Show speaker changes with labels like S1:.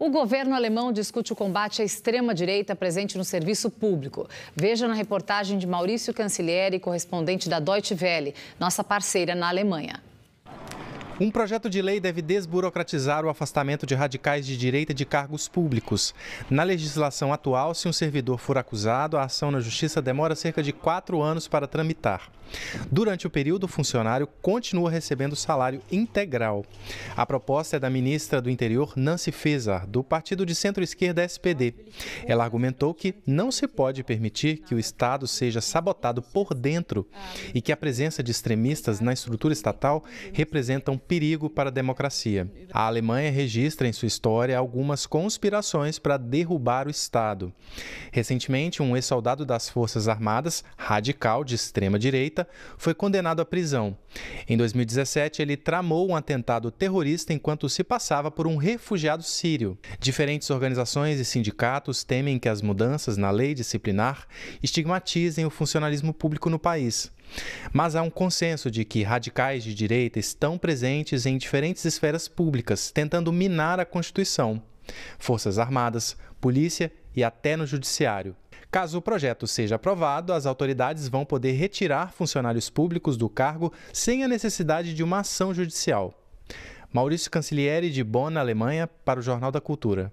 S1: O governo alemão discute o combate à extrema-direita presente no serviço público. Veja na reportagem de Maurício Cancilieri, correspondente da Deutsche Welle, nossa parceira na Alemanha.
S2: Um projeto de lei deve desburocratizar o afastamento de radicais de direita de cargos públicos. Na legislação atual, se um servidor for acusado, a ação na justiça demora cerca de quatro anos para tramitar. Durante o período, o funcionário continua recebendo salário integral. A proposta é da ministra do Interior, Nancy Fezar, do partido de centro-esquerda SPD. Ela argumentou que não se pode permitir que o Estado seja sabotado por dentro e que a presença de extremistas na estrutura estatal representam perigo para a democracia. A Alemanha registra em sua história algumas conspirações para derrubar o Estado. Recentemente, um ex-soldado das Forças Armadas, radical de extrema direita, foi condenado à prisão. Em 2017, ele tramou um atentado terrorista enquanto se passava por um refugiado sírio. Diferentes organizações e sindicatos temem que as mudanças na lei disciplinar estigmatizem o funcionalismo público no país. Mas há um consenso de que radicais de direita estão presentes em diferentes esferas públicas, tentando minar a Constituição. Forças Armadas, Polícia e até no Judiciário. Caso o projeto seja aprovado, as autoridades vão poder retirar funcionários públicos do cargo sem a necessidade de uma ação judicial. Maurício Cancilieri, de Bonn, Alemanha, para o Jornal da Cultura.